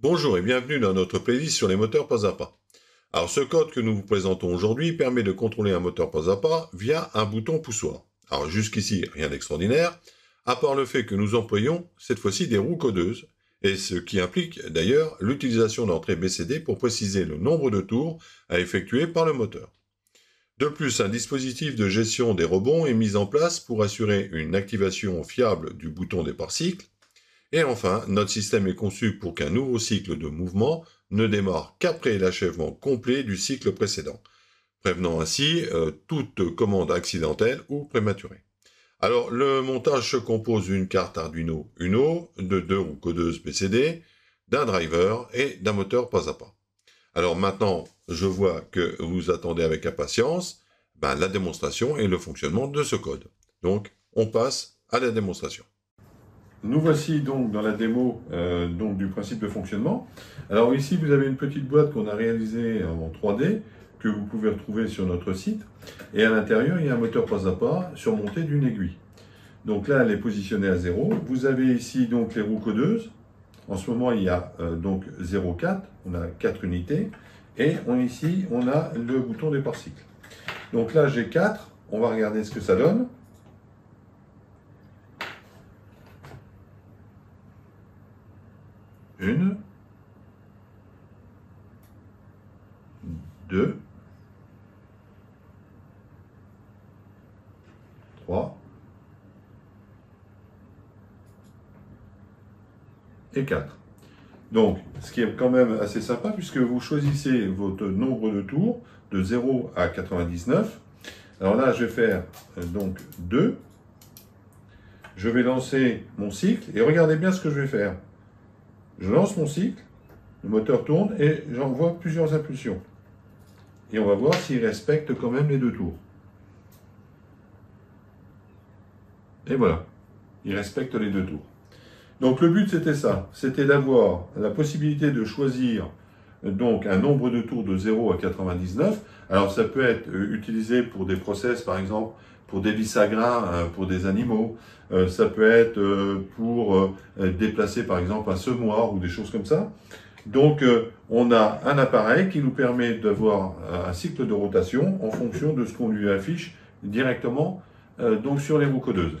Bonjour et bienvenue dans notre playlist sur les moteurs pas à pas. Alors ce code que nous vous présentons aujourd'hui permet de contrôler un moteur pas à pas via un bouton poussoir. Alors jusqu'ici, rien d'extraordinaire, à part le fait que nous employons cette fois-ci des roues codeuses, et ce qui implique d'ailleurs l'utilisation d'entrées BCD pour préciser le nombre de tours à effectuer par le moteur. De plus, un dispositif de gestion des rebonds est mis en place pour assurer une activation fiable du bouton départ cycle, et enfin, notre système est conçu pour qu'un nouveau cycle de mouvement ne démarre qu'après l'achèvement complet du cycle précédent, prévenant ainsi euh, toute commande accidentelle ou prématurée. Alors, le montage se compose d'une carte Arduino Uno, de deux roues codeuses PCD, d'un driver et d'un moteur pas à pas. Alors maintenant, je vois que vous attendez avec impatience ben, la démonstration et le fonctionnement de ce code. Donc, on passe à la démonstration. Nous voici donc dans la démo euh, donc du principe de fonctionnement. Alors ici, vous avez une petite boîte qu'on a réalisée en 3D, que vous pouvez retrouver sur notre site. Et à l'intérieur, il y a un moteur pas à pas surmonté d'une aiguille. Donc là, elle est positionnée à 0. Vous avez ici donc les roues codeuses. En ce moment, il y a euh, donc 0,4. On a 4 unités. Et on, ici, on a le bouton des parcycles. Donc là, j'ai 4. On va regarder ce que ça donne. Une, deux, trois et quatre. Donc, ce qui est quand même assez sympa, puisque vous choisissez votre nombre de tours de 0 à 99. Alors là, je vais faire euh, donc 2. Je vais lancer mon cycle et regardez bien ce que je vais faire. Je lance mon cycle, le moteur tourne et j'envoie plusieurs impulsions. Et on va voir s'il respecte quand même les deux tours. Et voilà, il respecte les deux tours. Donc le but c'était ça, c'était d'avoir la possibilité de choisir donc un nombre de tours de 0 à 99. Alors ça peut être euh, utilisé pour des process, par exemple, pour des visagras, euh, pour des animaux. Euh, ça peut être pour déplacer, par exemple, un semoir ou des choses comme ça. Donc, on a un appareil qui nous permet d'avoir un cycle de rotation en fonction de ce qu'on lui affiche directement donc sur les roues codeuses.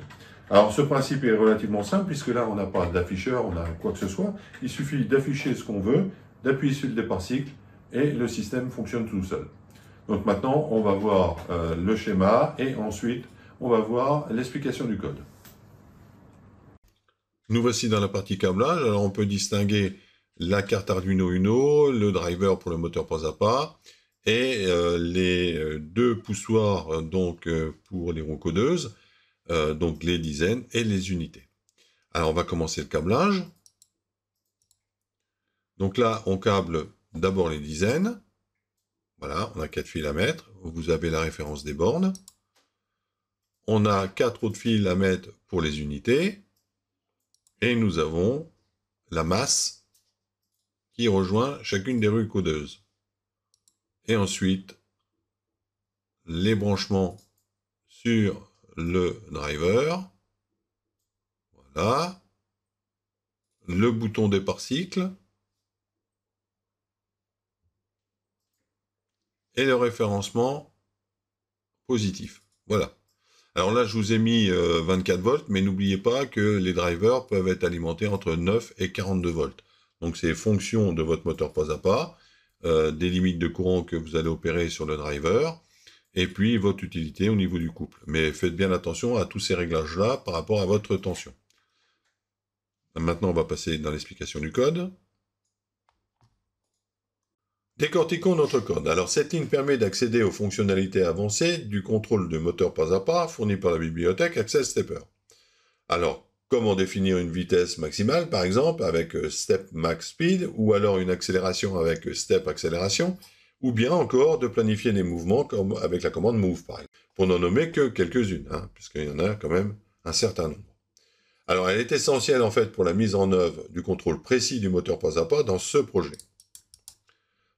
Alors, ce principe est relativement simple puisque là, on n'a pas d'afficheur, on a quoi que ce soit. Il suffit d'afficher ce qu'on veut d'appuyer sur le départ cycle et le système fonctionne tout seul. Donc maintenant, on va voir euh, le schéma et ensuite, on va voir l'explication du code. Nous voici dans la partie câblage. Alors on peut distinguer la carte Arduino Uno, le driver pour le moteur pas à pas et euh, les euh, deux poussoirs donc pour les roues codeuses, donc les dizaines et les unités. Alors on va commencer le câblage. Donc là, on câble d'abord les dizaines. Voilà, on a quatre fils à mettre. Vous avez la référence des bornes. On a quatre autres fils à mettre pour les unités. Et nous avons la masse qui rejoint chacune des rues codeuses. Et ensuite, les branchements sur le driver. Voilà. Le bouton des cycle. et le référencement positif. Voilà. Alors là, je vous ai mis 24 euh, volts, mais n'oubliez pas que les drivers peuvent être alimentés entre 9 et 42 volts. Donc c'est fonction de votre moteur pas à pas, euh, des limites de courant que vous allez opérer sur le driver, et puis votre utilité au niveau du couple. Mais faites bien attention à tous ces réglages-là par rapport à votre tension. Maintenant, on va passer dans l'explication du code. Décortiquons notre code. Alors cette ligne permet d'accéder aux fonctionnalités avancées du contrôle de moteur pas à pas fourni par la bibliothèque Access Stepper. Alors, comment définir une vitesse maximale par exemple avec euh, Step Max Speed ou alors une accélération avec euh, Step Accélération ou bien encore de planifier des mouvements comme avec la commande Move par exemple, pour n'en nommer que quelques-unes, hein, puisqu'il y en a quand même un certain nombre. Alors elle est essentielle en fait pour la mise en œuvre du contrôle précis du moteur pas à pas dans ce projet.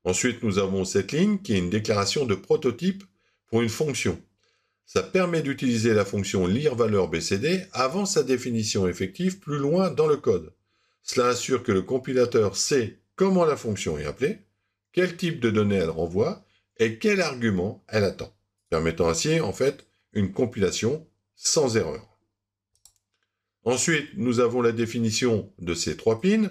Ensuite, nous avons cette ligne qui est une déclaration de prototype pour une fonction. Ça permet d'utiliser la fonction lire valeur BCD avant sa définition effective plus loin dans le code. Cela assure que le compilateur sait comment la fonction est appelée, quel type de données elle renvoie et quel argument elle attend, permettant ainsi en fait une compilation sans erreur. Ensuite, nous avons la définition de ces trois pins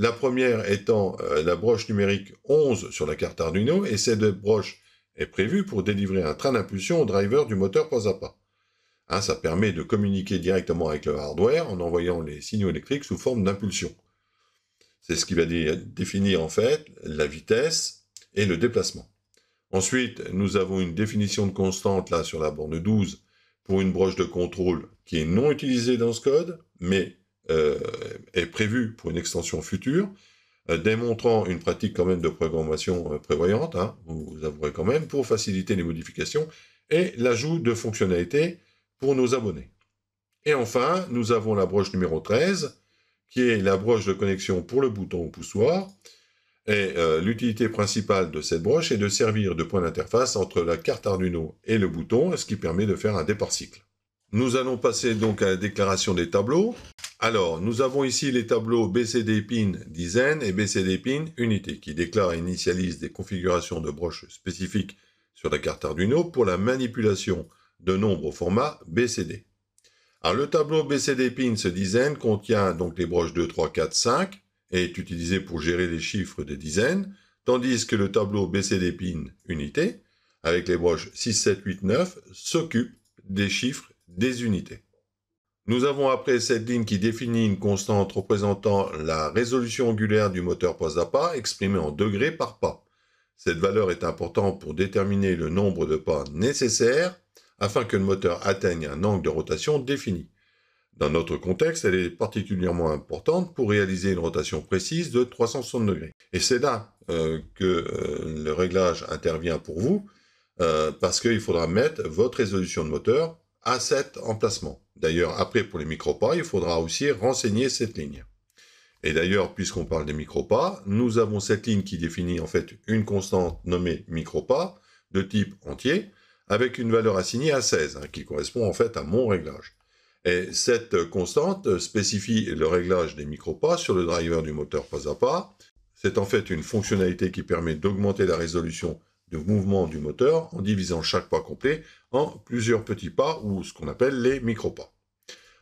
la première étant euh, la broche numérique 11 sur la carte Arduino, et cette broche est prévue pour délivrer un train d'impulsion au driver du moteur pas à pas. Hein, ça permet de communiquer directement avec le hardware en envoyant les signaux électriques sous forme d'impulsion. C'est ce qui va définir en fait la vitesse et le déplacement. Ensuite, nous avons une définition de constante là sur la borne 12 pour une broche de contrôle qui est non utilisée dans ce code, mais euh, est prévue pour une extension future, euh, démontrant une pratique quand même de programmation euh, prévoyante, hein, vous avouerez quand même, pour faciliter les modifications et l'ajout de fonctionnalités pour nos abonnés. Et enfin, nous avons la broche numéro 13, qui est la broche de connexion pour le bouton au poussoir. Et l'utilité principale de cette broche est de servir de point d'interface entre la carte Arduino et le bouton, ce qui permet de faire un départ cycle. Nous allons passer donc à la déclaration des tableaux. Alors, nous avons ici les tableaux BCD pin dizaines et BCD pin unité qui déclarent et initialisent des configurations de broches spécifiques sur la carte Arduino pour la manipulation de nombres au format BCD. Alors, le tableau BCD pin ce dizaine contient donc les broches 2, 3, 4, 5 et est utilisé pour gérer les chiffres des dizaines, tandis que le tableau BCD pin unité avec les broches 6, 7, 8, 9 s'occupe des chiffres des unités. Nous avons après cette ligne qui définit une constante représentant la résolution angulaire du moteur pas à pas exprimée en degrés par pas. Cette valeur est importante pour déterminer le nombre de pas nécessaires afin que le moteur atteigne un angle de rotation défini. Dans notre contexte, elle est particulièrement importante pour réaliser une rotation précise de 360 degrés. Et c'est là euh, que euh, le réglage intervient pour vous, euh, parce qu'il faudra mettre votre résolution de moteur à cet emplacement. D'ailleurs, après, pour les micropas, il faudra aussi renseigner cette ligne. Et d'ailleurs, puisqu'on parle des micropas, nous avons cette ligne qui définit en fait une constante nommée micropas de type entier, avec une valeur assignée à 16, hein, qui correspond en fait à mon réglage. Et cette constante spécifie le réglage des micropas sur le driver du moteur pas à pas. C'est en fait une fonctionnalité qui permet d'augmenter la résolution de mouvement du moteur en divisant chaque pas complet en plusieurs petits pas ou ce qu'on appelle les micro-pas.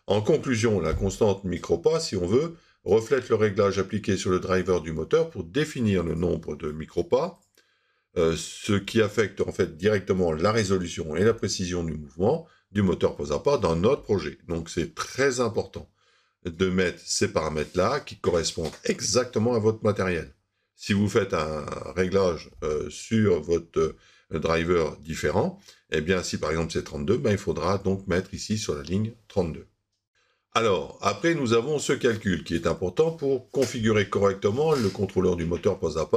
En conclusion, la constante micro-pas, si on veut, reflète le réglage appliqué sur le driver du moteur pour définir le nombre de micropas, euh, ce qui affecte en fait directement la résolution et la précision du mouvement du moteur pose à pas dans notre projet. Donc c'est très important de mettre ces paramètres-là qui correspondent exactement à votre matériel si vous faites un réglage euh, sur votre euh, driver différent, eh bien, si par exemple c'est 32, ben, il faudra donc mettre ici sur la ligne 32. Alors, après, nous avons ce calcul qui est important pour configurer correctement le contrôleur du moteur pas à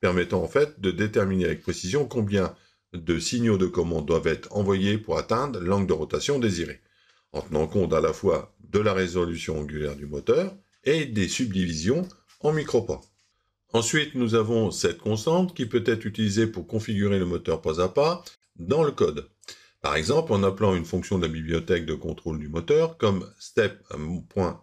permettant en fait de déterminer avec précision combien de signaux de commande doivent être envoyés pour atteindre l'angle de rotation désiré, en tenant compte à la fois de la résolution angulaire du moteur et des subdivisions en micro-pas. Ensuite, nous avons cette constante qui peut être utilisée pour configurer le moteur pas à pas dans le code. Par exemple, en appelant une fonction de la bibliothèque de contrôle du moteur comme step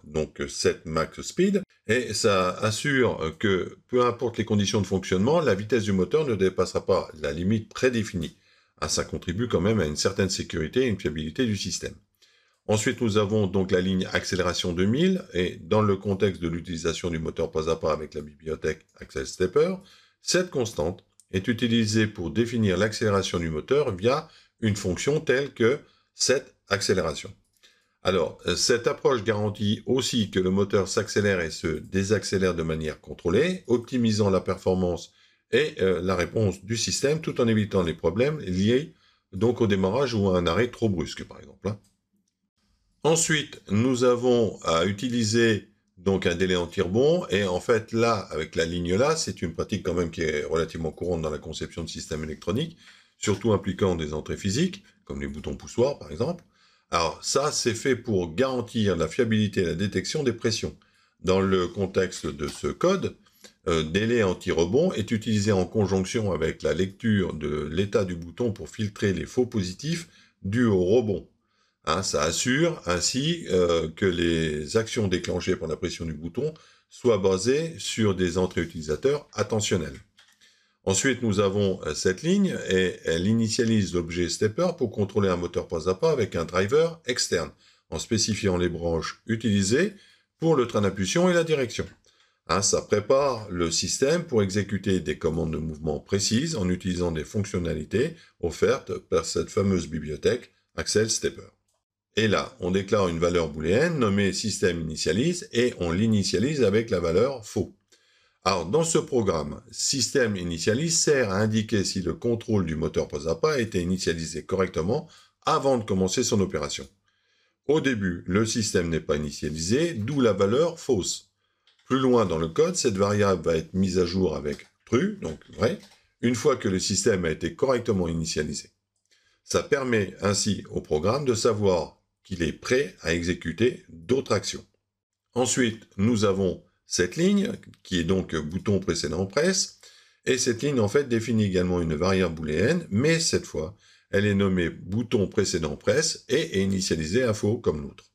donc set max speed, et ça assure que peu importe les conditions de fonctionnement, la vitesse du moteur ne dépassera pas la limite prédéfinie. Ah, ça contribue quand même à une certaine sécurité et une fiabilité du système. Ensuite, nous avons donc la ligne accélération 2000 et dans le contexte de l'utilisation du moteur pas à pas avec la bibliothèque Axel Stepper, cette constante est utilisée pour définir l'accélération du moteur via une fonction telle que cette accélération. Alors, euh, cette approche garantit aussi que le moteur s'accélère et se désaccélère de manière contrôlée, optimisant la performance et euh, la réponse du système tout en évitant les problèmes liés donc au démarrage ou à un arrêt trop brusque, par exemple. Hein. Ensuite, nous avons à utiliser donc un délai anti-rebond. Et en fait, là, avec la ligne là, c'est une pratique quand même qui est relativement courante dans la conception de systèmes électroniques, surtout impliquant des entrées physiques, comme les boutons poussoirs par exemple. Alors ça, c'est fait pour garantir la fiabilité et la détection des pressions. Dans le contexte de ce code, euh, délai anti-rebond est utilisé en conjonction avec la lecture de l'état du bouton pour filtrer les faux positifs dus au rebond. Hein, ça assure ainsi euh, que les actions déclenchées par la pression du bouton soient basées sur des entrées utilisateurs attentionnelles. Ensuite, nous avons euh, cette ligne et elle initialise l'objet stepper pour contrôler un moteur pas à pas avec un driver externe en spécifiant les branches utilisées pour le train d'impulsion et la direction. Hein, ça prépare le système pour exécuter des commandes de mouvement précises en utilisant des fonctionnalités offertes par cette fameuse bibliothèque Axel Stepper. Et là, on déclare une valeur booléenne nommée système initialise et on l'initialise avec la valeur faux. Alors, dans ce programme, système initialise sert à indiquer si le contrôle du moteur POSAPA pas a été initialisé correctement avant de commencer son opération. Au début, le système n'est pas initialisé, d'où la valeur fausse. Plus loin dans le code, cette variable va être mise à jour avec true, donc vrai, une fois que le système a été correctement initialisé. Ça permet ainsi au programme de savoir qu'il est prêt à exécuter d'autres actions. Ensuite, nous avons cette ligne, qui est donc bouton précédent presse, et cette ligne en fait définit également une variable booléenne, mais cette fois, elle est nommée bouton précédent presse et est initialisée à faux comme l'autre.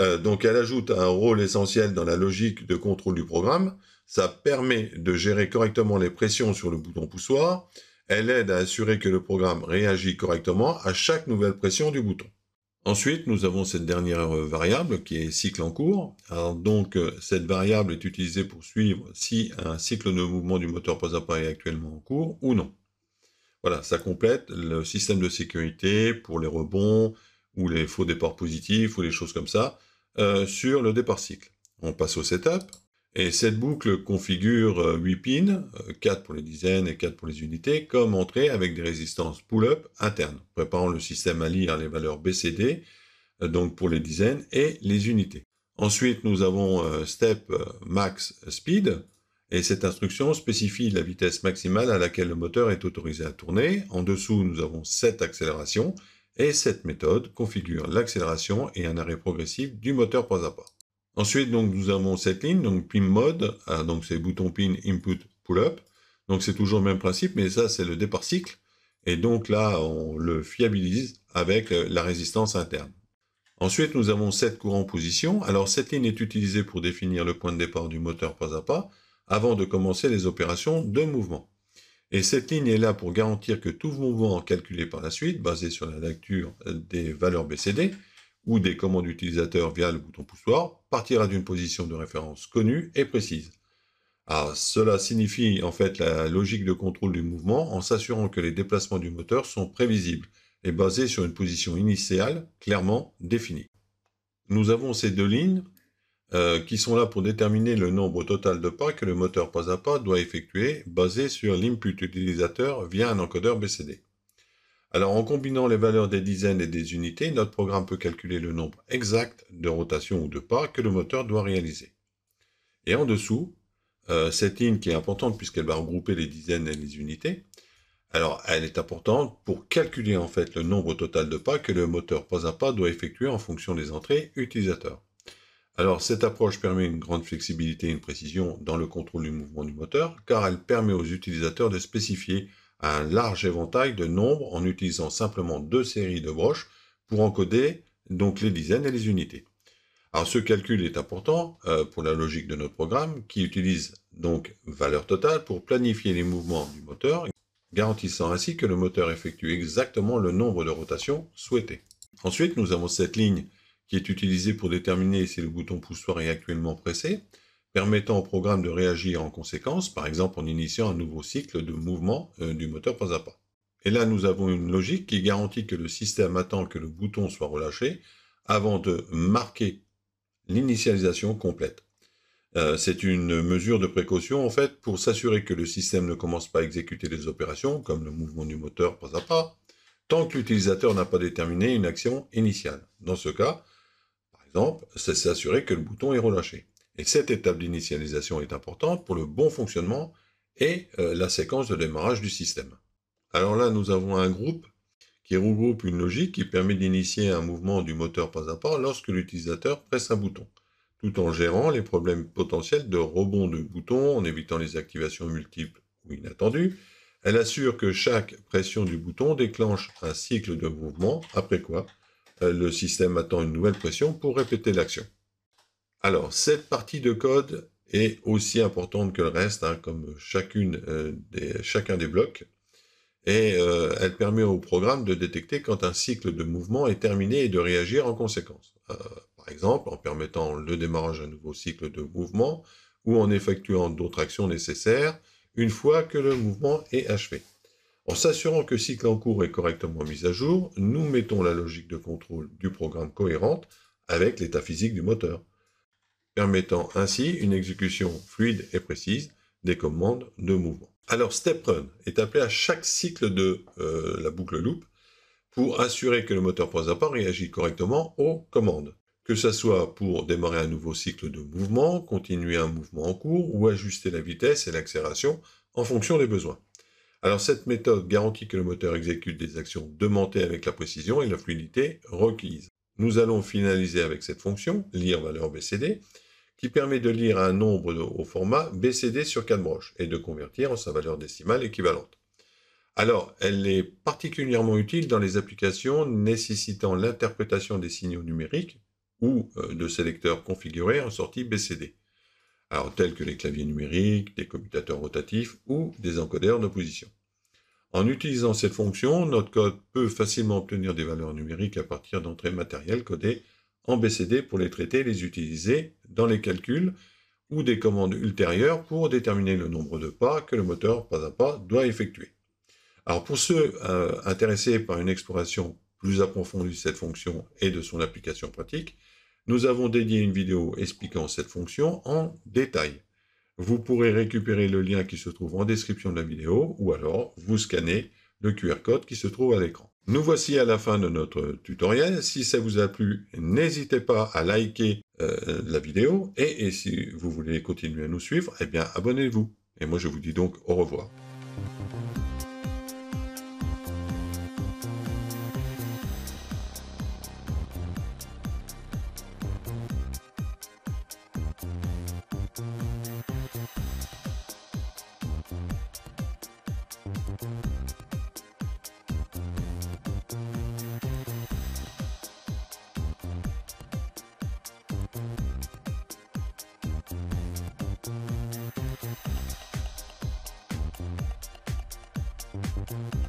Euh, donc elle ajoute un rôle essentiel dans la logique de contrôle du programme, ça permet de gérer correctement les pressions sur le bouton poussoir, elle aide à assurer que le programme réagit correctement à chaque nouvelle pression du bouton. Ensuite, nous avons cette dernière euh, variable qui est cycle en cours. donc, euh, cette variable est utilisée pour suivre si un cycle de mouvement du moteur pose appareil est actuellement en cours ou non. Voilà, ça complète le système de sécurité pour les rebonds ou les faux départs positifs ou les choses comme ça euh, sur le départ cycle. On passe au setup. Et cette boucle configure 8 euh, pins, 4 euh, pour les dizaines et 4 pour les unités, comme entrée avec des résistances pull-up internes, préparant le système à lire les valeurs BCD, euh, donc pour les dizaines et les unités. Ensuite, nous avons step max speed, et cette instruction spécifie la vitesse maximale à laquelle le moteur est autorisé à tourner. En dessous, nous avons 7 accélérations, et cette méthode configure l'accélération et un arrêt progressif du moteur pas à pas. Ensuite, donc, nous avons cette ligne, donc pin mode, ah, donc c'est bouton pin input pull up. Donc c'est toujours le même principe, mais ça c'est le départ cycle. Et donc là, on le fiabilise avec euh, la résistance interne. Ensuite, nous avons cette courant position. Alors cette ligne est utilisée pour définir le point de départ du moteur pas à pas avant de commencer les opérations de mouvement. Et cette ligne est là pour garantir que tout mouvement calculé par la suite, basé sur la lecture euh, des valeurs BCD, ou des commandes utilisateurs via le bouton poussoir partira d'une position de référence connue et précise. Ah, cela signifie en fait la logique de contrôle du mouvement en s'assurant que les déplacements du moteur sont prévisibles et basés sur une position initiale clairement définie. Nous avons ces deux lignes euh, qui sont là pour déterminer le nombre total de pas que le moteur pas à pas doit effectuer basé sur l'input utilisateur via un encodeur BCD. Alors en combinant les valeurs des dizaines et des unités, notre programme peut calculer le nombre exact de rotations ou de pas que le moteur doit réaliser. Et en dessous, euh, cette ligne qui est importante puisqu'elle va regrouper les dizaines et les unités, alors elle est importante pour calculer en fait le nombre total de pas que le moteur pas à pas doit effectuer en fonction des entrées utilisateurs. Alors cette approche permet une grande flexibilité et une précision dans le contrôle du mouvement du moteur car elle permet aux utilisateurs de spécifier un large éventail de nombres en utilisant simplement deux séries de broches pour encoder donc les dizaines et les unités. Alors ce calcul est important euh, pour la logique de notre programme qui utilise donc valeur totale pour planifier les mouvements du moteur, garantissant ainsi que le moteur effectue exactement le nombre de rotations souhaitées. Ensuite, nous avons cette ligne qui est utilisée pour déterminer si le bouton poussoir est actuellement pressé permettant au programme de réagir en conséquence, par exemple en initiant un nouveau cycle de mouvement euh, du moteur pas à pas. Et là, nous avons une logique qui garantit que le système attend que le bouton soit relâché avant de marquer l'initialisation complète. Euh, c'est une mesure de précaution en fait pour s'assurer que le système ne commence pas à exécuter des opérations comme le mouvement du moteur pas à pas tant que l'utilisateur n'a pas déterminé une action initiale. Dans ce cas, par exemple, c'est s'assurer que le bouton est relâché. Et cette étape d'initialisation est importante pour le bon fonctionnement et euh, la séquence de démarrage du système. Alors là, nous avons un groupe qui regroupe une logique qui permet d'initier un mouvement du moteur pas à pas lorsque l'utilisateur presse un bouton, tout en gérant les problèmes potentiels de rebond de bouton, en évitant les activations multiples ou inattendues. Elle assure que chaque pression du bouton déclenche un cycle de mouvement, après quoi euh, le système attend une nouvelle pression pour répéter l'action. Alors, cette partie de code est aussi importante que le reste, hein, comme chacune, euh, chacun des blocs, et euh, elle permet au programme de détecter quand un cycle de mouvement est terminé et de réagir en conséquence. Euh, par exemple, en permettant le démarrage d'un nouveau cycle de mouvement ou en effectuant d'autres actions nécessaires une fois que le mouvement est achevé. En s'assurant que le cycle en cours est correctement mis à jour, nous mettons la logique de contrôle du programme cohérente avec l'état physique du moteur permettant ainsi une exécution fluide et précise des commandes de mouvement. Alors step run est appelé à chaque cycle de euh, la boucle loop pour assurer que le moteur pas à pas réagit correctement aux commandes. Que ce soit pour démarrer un nouveau cycle de mouvement, continuer un mouvement en cours ou ajuster la vitesse et l'accélération en fonction des besoins. Alors cette méthode garantit que le moteur exécute des actions demandées avec la précision et la fluidité requises. Nous allons finaliser avec cette fonction, lire valeur BCD, qui permet de lire un nombre au format BCD sur 4 broches et de convertir en sa valeur décimale équivalente. Alors, elle est particulièrement utile dans les applications nécessitant l'interprétation des signaux numériques ou euh, de sélecteurs configurés en sortie BCD, tels que les claviers numériques, des commutateurs rotatifs ou des encodeurs de position. En utilisant cette fonction, notre code peut facilement obtenir des valeurs numériques à partir d'entrées matérielles codées en BCD pour les traiter et les utiliser dans les calculs ou des commandes ultérieures pour déterminer le nombre de pas que le moteur pas à pas doit effectuer. Alors pour ceux euh, intéressés par une exploration plus approfondie de cette fonction et de son application pratique, nous avons dédié une vidéo expliquant cette fonction en détail. Vous pourrez récupérer le lien qui se trouve en description de la vidéo ou alors vous scannez le QR code qui se trouve à l'écran. Nous voici à la fin de notre tutoriel. Si ça vous a plu, n'hésitez pas à liker euh, la vidéo et, et, si vous voulez continuer à nous suivre, eh bien abonnez-vous. Et moi je vous dis donc au revoir. Thank you.